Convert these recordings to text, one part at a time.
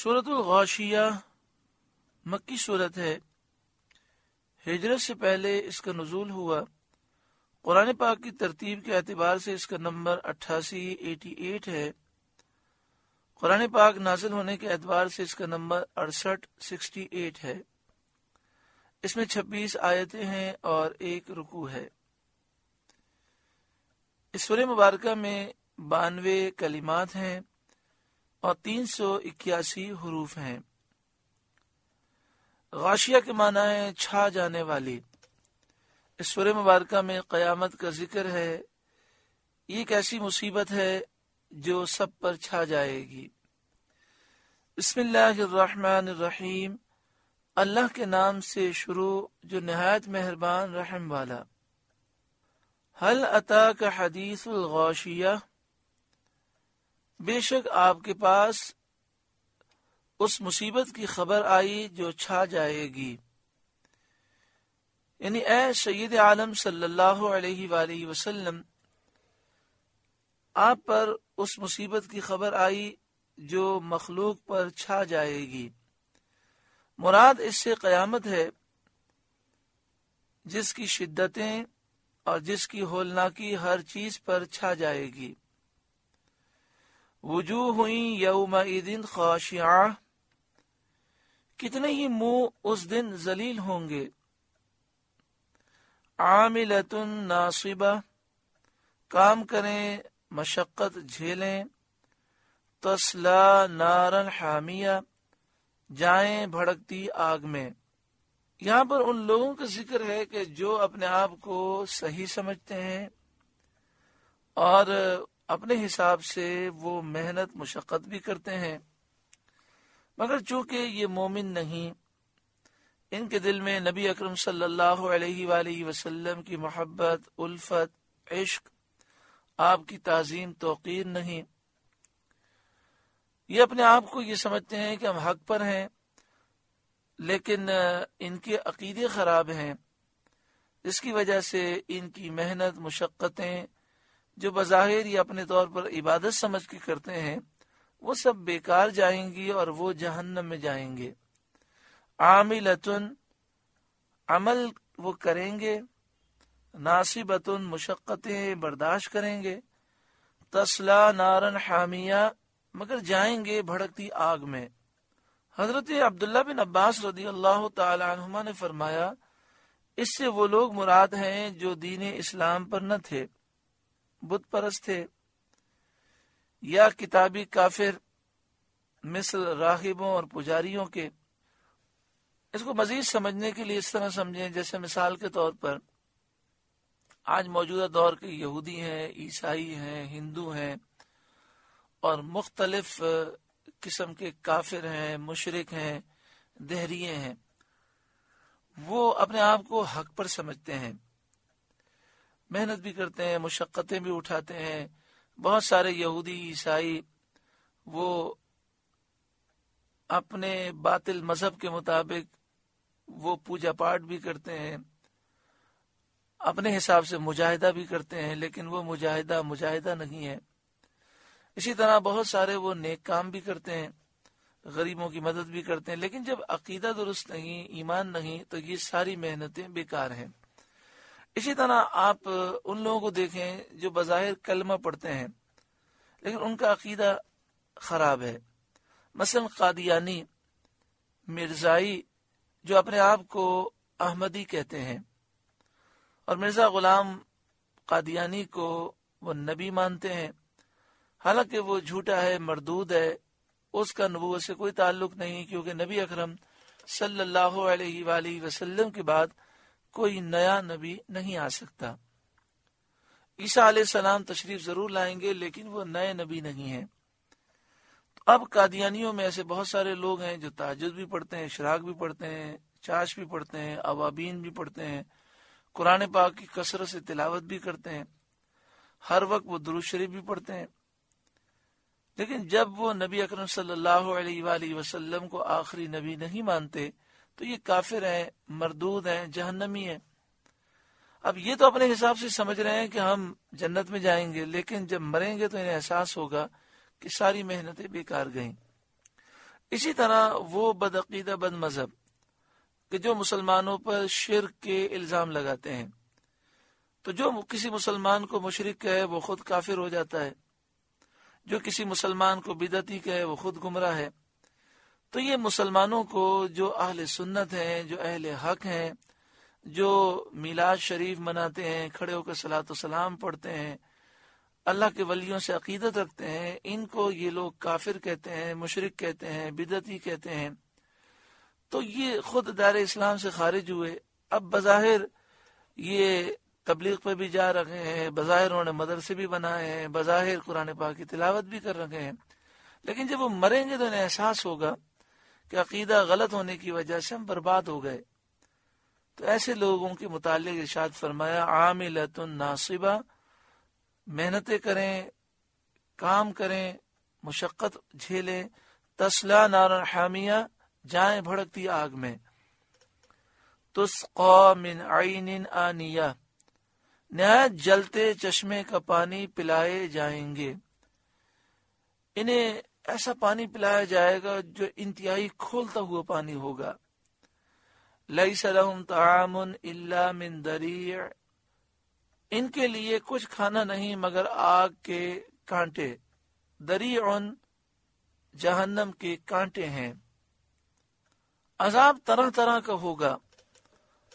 सूरतुलगाशिया मक्की सूरत है हिजरत से पहले इसका नजूल हुआ कुरान पाक की तरतीब के अतबार से इसका नंबर अट्ठासी एटी एट है कुरान पाक नाजिल होने के अतबार से इसका नंबर अड़सठ सिक्सटी एट है इसमें छब्बीस आयतें हैं और एक रुकू है इस सूर्य मुबारक में बानवे कलिमात हैं और तीन सौ इक्यासी हरूफ हैं गाशिया के माना है छा जाने वाली इस सूर्य मुबारक में क़यामत का जिक्र है ये एक ऐसी मुसीबत है जो सब पर छा जाएगी बसमीम अल्लाह के नाम से शुरू जो नहायत मेहरबान रहम वाला हल अता का हदीस गौशिया बेशक आपके पास उस मुसीबत की खबर आई जो छा जाएगी यानी ए सैद आलम सल्लल्लाहु अलैहि सल्ला वसल्लम आप पर उस मुसीबत की खबर आई जो मखलूक पर छा जाएगी मुराद इससे क़यामत है जिसकी शिद्दतें और जिसकी होलनाकी हर चीज पर छा जाएगी वजूह यौमदिन खाशिया कितने ही मुंह उस दिन जलील होंगे आमिलतुन नासिबा काम करें मशक्क़त झेलें तसला नारन हामिया जाए भड़कती आग में यहाँ पर उन लोगों का जिक्र है कि जो अपने आप को सही समझते हैं और अपने हिसाब से वो मेहनत मुशक्क़त भी करते हैं मगर चूंकि ये मोमिन नहीं इनके दिल में नबी अकरम सल्लल्लाहु अलैहि अलैहि वसल्लम की मोहब्बत उल्फत इश्क आपकी ताजीम तोकीर नहीं ये अपने आप को ये समझते हैं कि हम हक पर हैं लेकिन इनके अकीदे खराब हैं इसकी वजह से इनकी मेहनत मुशक्क़तें जो बज़ाहिर या अपने तौर पर इबादत समझ के करते हैं वो सब बेकार जाएंगी और वो जहन्नम में जाएंगे आमिलतुन अमल वो करेंगे नासिबतुन मुशक्क़तें बर्दाश्त करेंगे तस्ला नारन हामिया मगर जाएंगे भड़कती आग में हजरत अब्दुल्ला बिन अब्बास रदी अल्लाह तुमा ने फरमाया इससे वो लोग मुराद हैं जो दीन इस्लाम पर न थे बुत परस थे या किताबी काफिर मिस्र राहिबों और पुजारियों के इसको मजीद समझने के लिए इस तरह समझे जैसे मिसाल के तौर पर आज मौजूदा दौर के यहूदी है ईसाई है हिंदू है और मुख्तलफ किस्म के काफिर है मुशरक है देहरिये हैं वो अपने आप को हक पर समझते हैं मेहनत भी करते हैं मुशक्क़तें भी उठाते हैं बहुत सारे यहूदी ईसाई वो अपने बातिल मजहब के मुताबिक वो पूजा पाठ भी करते हैं अपने हिसाब से मुजाहिदा भी करते हैं लेकिन वो मुजाहिदा मुजाहिदा नहीं है इसी तरह बहुत सारे वो नेक काम भी करते हैं गरीबों की मदद भी करते हैं लेकिन जब अकीदा दुरुस्त नहीं ईमान नहीं तो ये सारी मेहनतें बेकार हैं इसी तरह आप उन लोगों को देखें जो बाहिर कलमा पढ़ते हैं लेकिन उनका अकीदा ख़राब है मसल कादियानी मिर्ज़ाई जो अपने आप को अहमदी कहते हैं और मिर्ज़ा ग़ुलाम कादियानी को वो नबी मानते हैं हालांकि वो झूठा है मरदूद है उसका नबूत से कोई ताल्लुक नहीं क्योंकि नबी अकरम सल्लल्लाहु अलैहि वसल्लम के बाद कोई नया नबी नहीं आ सकता ईसा सलाम तशरीफ जरूर लाएंगे लेकिन वो नए नबी नहीं है तो अब कादियानियों में ऐसे बहुत सारे लोग हैं जो ताजुद भी पढ़ते हैं शराग भी पढ़ते हैं चाश भी पढ़ते हैं अवाबीन भी पढ़ते हैं कुरान पाक की कसरत से तिलावत भी करते हैं हर वक्त वो दुरुज शरीफ भी पढ़ते हैं लेकिन जब वो नबी अकरम सल्लल्लाहु अलैहि वसल्लम को आखिरी नबी नहीं मानते तो ये काफिर हैं मरदूद हैं जहन्नमी हैं अब ये तो अपने हिसाब से समझ रहे हैं कि हम जन्नत में जाएंगे लेकिन जब मरेंगे तो इन्हें एहसास होगा कि सारी मेहनतें बेकार गईं इसी तरह वो बदअकीदा बद मजहब कि जो मुसलमानों पर शिर के इल्ज़ाम लगाते हैं तो जो किसी मुसलमान को मुशरक कहे वो खुद काफिर हो जाता है जो किसी मुसलमान को बिदती कहे वो खुद गुमराह है तो ये मुसलमानों को जो अहल सुन्नत है जो अहल हक है जो मीलाद शरीफ मनाते हैं खड़े होकर सलात सलाम पढ़ते हैं अल्लाह के वलियों से अकीदत रखते हैं इनको ये लोग काफिर कहते हैं मुशरक कहते हैं बिदती कहते हैं तो ये खुद दार इस्लाम से खारिज हुए अब बाहिर ये तबलीग पर भी जा रखे हैं बज़ाहिर उन्होंने मदरसे भी बनाए हैं बज़ाहिर कुरान पाक की तिलावत भी कर रखे हैं लेकिन जब वो मरेंगे तो इन्हें एहसास होगा कि अकीदा गलत होने की वजह से हम बर्बाद हो गए तो ऐसे लोगों के मुतालिक इर्शाद फरमाया आमिलतुन नासिबा मेहनतें करें काम करें मुशक्क़त झेलें तस्ला नारन हामिया जाए भड़कती आग में तुस्का मिन आइन आनिया नहायत जलते चश्मे का पानी पिलाए जाएंगे इन्हें ऐसा पानी पिलाया जाएगा जो इंतहाई खोलता हुआ पानी होगा लई सलम तामुन इल्ला मिन दरी इनके लिए कुछ खाना नहीं मगर आग के कांटे दरी उन जहन्नम के कांटे हैं अजाब तरह तरह का होगा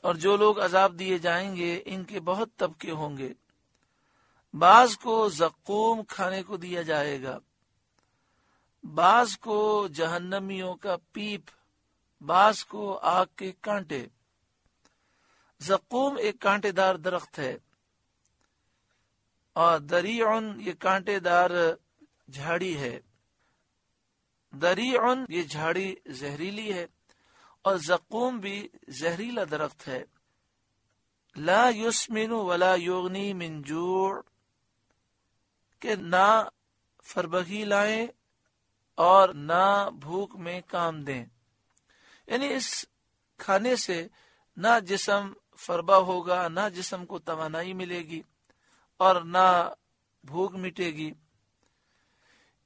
और जो लोग अजाब दिए जाएंगे इनके बहुत तबके होंगे बाज को जक्कूम खाने को दिया जाएगा बास को जहन्नमियों का पीप बास को आग के कांटे जकूम एक कांटेदार दरख्त है और उन ये कांटेदार झाड़ी है उन ये झाड़ी जहरीली है और जकूम भी जहरीला दरख्त है ला युस्मिन वला योगनी मिंजूर के ना फरबही लाए और ना भूख में काम दें यानी इस खाने से ना जिसम फरबा होगा ना जिसम को तवानाई मिलेगी और ना भूख मिटेगी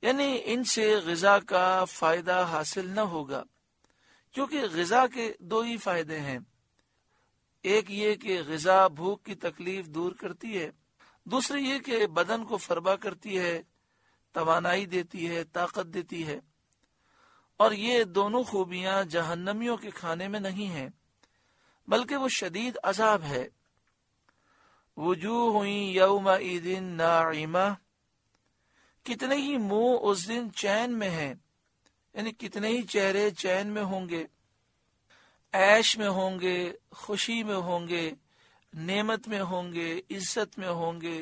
यानी इनसे गजा का फायदा हासिल न होगा क्योंकि गजा के दो ही फायदे हैं एक ये कि गजा भूख की तकलीफ दूर करती है दूसरी ये कि बदन को फरबा करती है तवानाई देती है ताकत देती है और ये दोनों खूबियां जहन्नमियों के खाने में नहीं है बल्कि वो शदीद अजाब है वजू हुई यौम ईदिन नाइमा कितने ही मुंह उस दिन चैन में है यानी कितने ही चेहरे चैन में होंगे ऐश में होंगे खुशी में होंगे नेमत में होंगे इज्जत में होंगे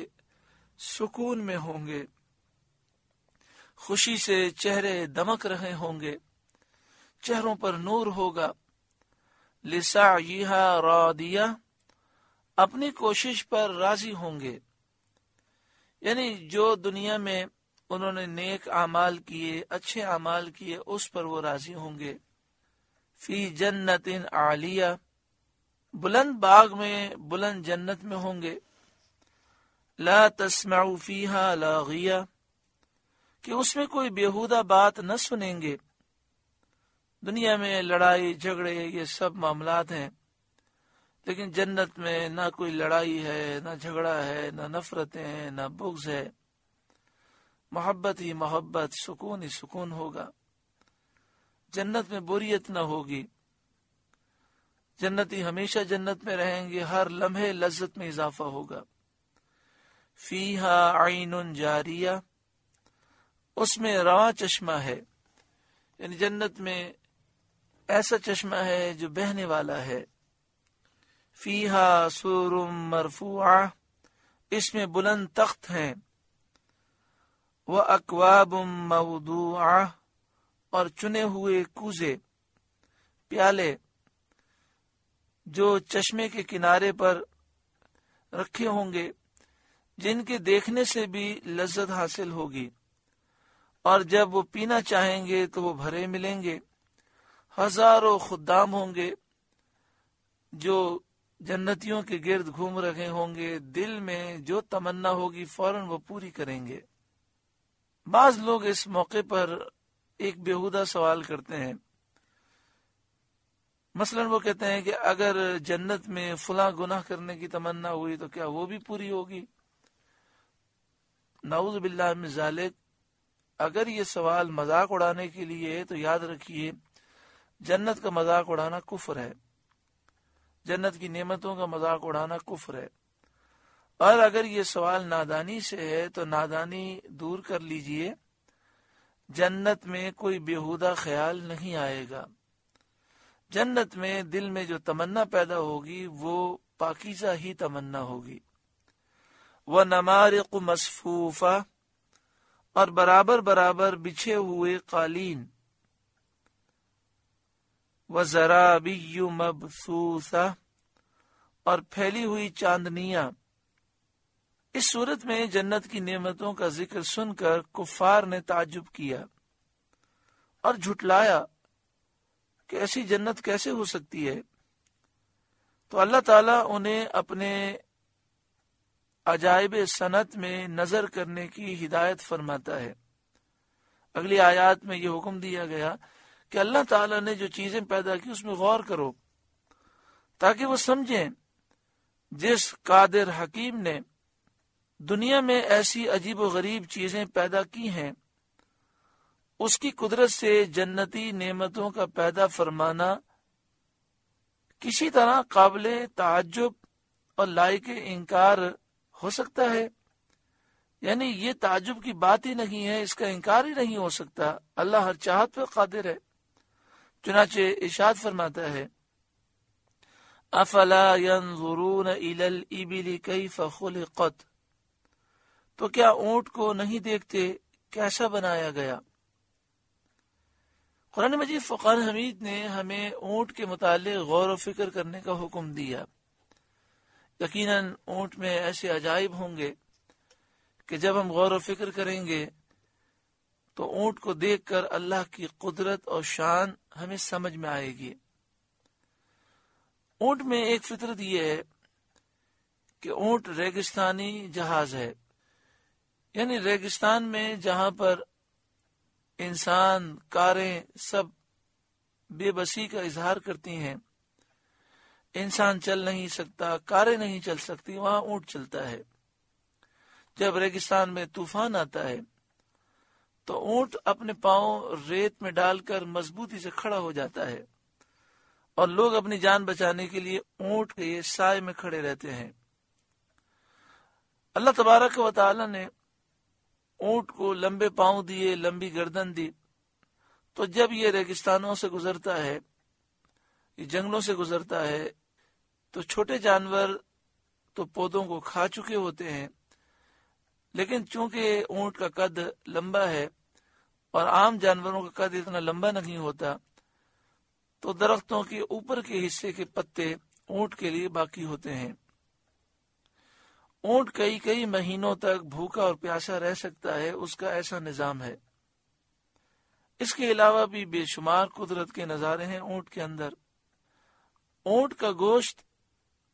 सुकून में होंगे खुशी से चेहरे दमक रहे होंगे चेहरों पर नूर होगा लिसा यहा रिया अपनी कोशिश पर राजी होंगे यानी जो दुनिया में उन्होंने नेक आमाल किए अच्छे अमाल किए उस पर वो राजी होंगे फी जन्नतिन आलिया बुलंद बाग में बुलंद जन्नत में होंगे ला तस्माऊ फीहा लागिया कि उसमें कोई बेहुदा बात न सुनेंगे दुनिया में लड़ाई झगड़े ये सब मामलात हैं लेकिन जन्नत में ना कोई लड़ाई है ना झगड़ा है ना नफरतें हैं ना बुग्ज है मोहब्बत ही मोहब्बत सुकून ही सुकून होगा जन्नत में बोरियत ना होगी जन्नती हमेशा जन्नत में रहेंगे हर लम्हे लज्जत में इजाफा होगा फीहा आइन जारिया उसमें रवा चश्मा है यानी जन्नत में ऐसा चश्मा है जो बहने वाला है फीहा सुरुम मरफुआ इसमें बुलंद तख्त है वह अकवाब मऊदुआ और चुने हुए कूजे प्याले जो चश्मे के किनारे पर रखे होंगे जिनके देखने से भी लज्जत हासिल होगी और जब वो पीना चाहेंगे तो वो भरे मिलेंगे हजारों खुदाम होंगे जो जन्नतियों के गिर्द घूम रहे होंगे दिल में जो तमन्ना होगी फौरन वो पूरी करेंगे बाज लोग इस मौके पर एक बेहुदा सवाल करते हैं मसलन वो कहते हैं कि अगर जन्नत में फुला गुनाह करने की तमन्ना हुई तो क्या वो भी पूरी होगी नाउज बिल्ला अगर ये सवाल मजाक उड़ाने के लिए तो याद रखिए जन्नत का मजाक उड़ाना कुफर है जन्नत की नेमतों का मजाक उड़ाना कुफर है और अगर ये सवाल नादानी से है तो नादानी दूर कर लीजिए जन्नत में कोई बेहुदा ख्याल नहीं आएगा जन्नत में दिल में जो तमन्ना पैदा होगी वो पाकिजा ही तमन्ना होगी वह नमारक मसफूफा और बराबर बराबर बिछे हुए कालीन व जराबियु मबसूसा और फैली हुई चांदनिया इस सूरत में जन्नत की नेमतों का जिक्र सुनकर कुफार ने ताजुब किया और झुटलाया कि ऐसी जन्नत कैसे हो सकती है तो अल्लाह ताला उन्हें अपने अजायब सनत में नजर करने की हिदायत फरमाता है अगली आयात में यह हुक्म दिया गया कि अल्लाह ताला ने जो चीजें पैदा की उसमें गौर करो ताकि वो समझें जिस कादिर हकीम ने दुनिया में ऐसी अजीब गरीब चीजें पैदा की हैं उसकी कुदरत से जन्नती नेमतों का पैदा फरमाना किसी तरह काबिल ताज्जुब और लायक इनकार हो सकता है यानी ये ताजुब की बात ही नहीं है इसका इनकार ही नहीं हो सकता अल्लाह हर चाहत पर कादिर है चुनाचे इशाद फरमाता है अफला कई फखुलकत तो क्या ऊंट को नहीं देखते कैसा बनाया गया कुरान मजीद फ़ुकान हमीद ने हमें ऊँट के मुतालिक गौर व फिक्र करने का हुक्म दिया यकीन ऊँट में ऐसे अजायब होंगे कि जब हम गौर व फिक्र करेंगे तो ऊँट को देख कर अल्लाह की कुदरत और शान हमें समझ में आएगी ऊँट में एक फितरत यह है कि ऊँट रेगिस्तानी जहाज है यानी रेगिस्तान में जहाँ पर इंसान कारें सब बेबसी का इजहार करती हैं इंसान चल नहीं सकता कारें नहीं चल सकती वहां ऊंट चलता है जब रेगिस्तान में तूफान आता है तो ऊंट अपने पांव रेत में डालकर मजबूती से खड़ा हो जाता है और लोग अपनी जान बचाने के लिए ऊंट के साय में खड़े रहते हैं अल्लाह तबारक व ने ऊंट को लंबे पांव दिए लंबी गर्दन दी तो जब ये रेगिस्तानों से गुजरता है ये जंगलों से गुजरता है तो छोटे जानवर तो पौधों को खा चुके होते हैं लेकिन चूंकि ऊंट का कद लंबा है और आम जानवरों का कद इतना लंबा नहीं होता तो दरख्तों के ऊपर के हिस्से के पत्ते ऊंट के लिए बाकी होते हैं ऊंट कई कई महीनों तक भूखा और प्यासा रह सकता है उसका ऐसा निजाम है इसके अलावा भी बेशुमार कुदरत के नज़ारे हैं ऊंट के अंदर ऊंट का गोश्त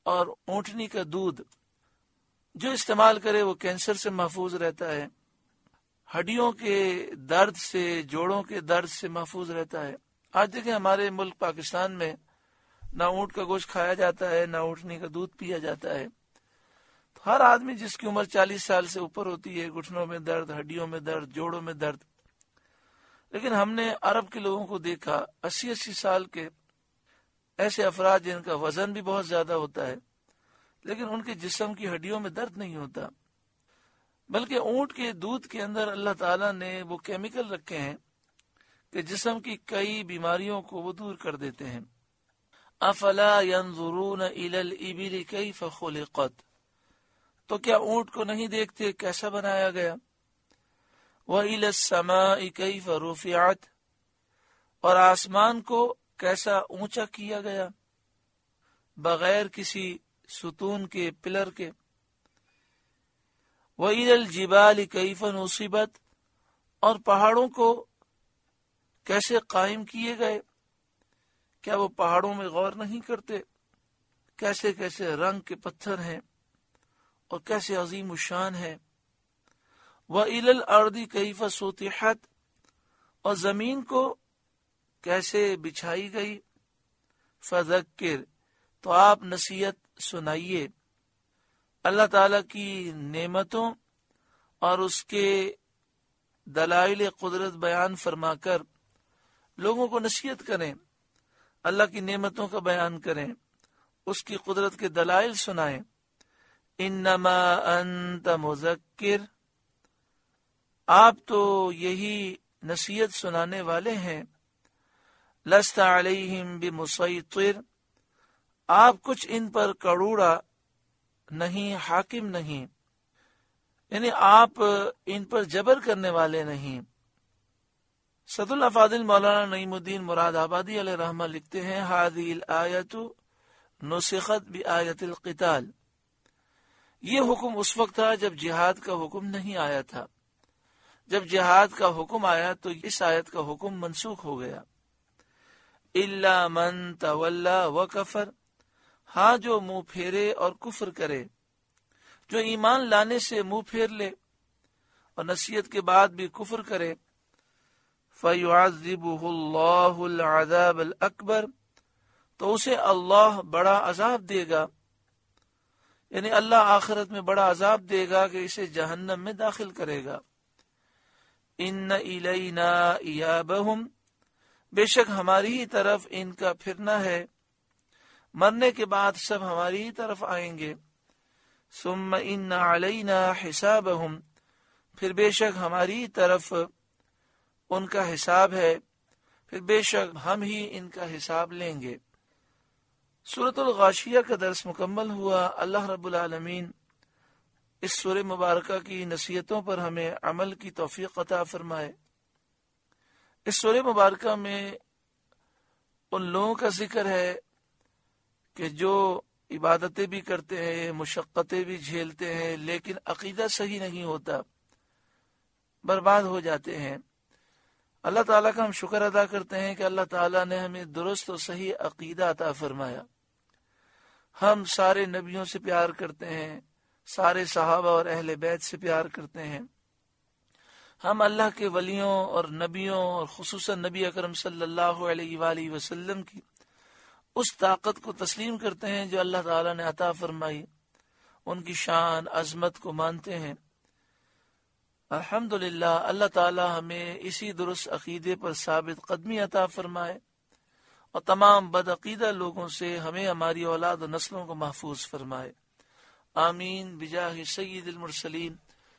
और ऊटनी का दूध जो इस्तेमाल करे वो कैंसर से महफूज रहता है हड्डियों के दर्द से जोड़ों के दर्द से महफूज रहता है आज देखें हमारे मुल्क पाकिस्तान में ना ऊँट का गोश्त खाया जाता है ना ऊँटनी का दूध पिया जाता है तो हर आदमी जिसकी उम्र चालीस साल से ऊपर होती है घुटनों में दर्द हड्डियों में दर्द जोड़ों में दर्द लेकिन हमने अरब के लोगों को देखा अस्सी अस्सी साल के ऐसे अफराद जिनका वजन भी बहुत ज्यादा होता है लेकिन उनके जिसम की हड्डियों में दर्द नहीं होता बल्कि ऊंट के दूध के अंदर अल्लाह ताला ने वो केमिकल रखे हैं कि जिस्म की कई बीमारियों को वो दूर कर देते हैं अफला तो क्या ऊंट को नहीं देखते कैसा बनाया गया वह इलसमा कई फरूफियात और आसमान को कैसा ऊंचा किया गया बगैर किसी सुतून के पिलर के वहीदल जिबाल कैफन उसीबत और पहाड़ों को कैसे कायम किए गए क्या वो पहाड़ों में गौर नहीं करते कैसे कैसे रंग के पत्थर हैं और कैसे अजीम शान है वह इलल अर्दी कैफा सोतेहत और जमीन को कैसे बिछाई गई फजक्र तो आप नसीहत सुनाइए अल्लाह ताला की नेमतों और उसके दलाइल कुदरत बयान फरमाकर लोगों को नसीहत करें अल्लाह की नेमतों का बयान करें उसकी कुदरत के दलाइल सुनाएं इन्नमा अंत मुजक्र आप तो यही नसीहत सुनाने वाले हैं लस्ता अलैहिम बिमुसैतिर आप कुछ इन पर कड़ूड़ा नहीं हाकिम नहीं यानी आप इन पर जबर करने वाले नहीं सदुल्ला फादिल मौलाना नईमुद्दीन मुराद आबादी रहमा लिखते हैं हादिल आयत नुसखत भी आयतिल क़िताल ये हुक्म उस वक्त था जब जिहाद का हुक्म नहीं आया था जब जिहाद का हुक्म आया तो इस आयत का हुक्म मनसूख हो गया इल्ला मन तवल्ला व कफर हाँ जो मुंह फेरे और कुफर करे जो ईमान लाने से मुंह फेर ले और नसीहत के बाद भी कुफर करे फ़याज़िबुल्लाहब अकबर तो उसे अल्लाह बड़ा अजाब देगा यानी अल्लाह आखिरत में बड़ा अजाब देगा कि इसे जहन्नम में दाखिल करेगा इन इलैना इयाबहुम बेशक हमारी ही तरफ इनका फिरना है मरने के बाद सब हमारी ही तरफ आएंगे सुम इन अलैना हिसाब फिर बेशक हमारी ही तरफ उनका हिसाब है फिर बेशक हम ही इनका हिसाब लेंगे सूरतलगाशिया का दर्स मुकम्मल हुआ अल्लाह रबालमीन इस सूर मुबारक की नसीहतों पर हमें अमल की तोफ़ी कता फरमाए इस सूर्य मुबारक में उन लोगों का जिक्र है कि जो इबादतें भी करते हैं मुशक्क़तें भी झेलते हैं लेकिन अकीदा सही नहीं होता बर्बाद हो जाते हैं अल्लाह ताला का हम शुक्र अदा करते हैं कि अल्लाह ताला ने हमें दुरुस्त और सही अकीदा अता फरमाया हम सारे नबियों से प्यार करते हैं सारे सहाबा और अहल बैत से प्यार करते हैं हम अल्लाह के वलियों और नबियों और खसूस नबी अकरम सल्लल्लाहु की उस ताकत को तस्लीम करते हैं जो अल्लाह ताला ने अता फरमाई उनकी शान अजमत को मानते हैं अल्हम्दुलिल्लाह अल्लाह ताला हमें इसी दुरुस्त अकीदे पर साबित कदमी अता फरमाए और तमाम बदअकीदा लोगों से हमें हमारी औलाद नस्लों को महफूज फरमाए आमीन बिजा सईदमरसलीम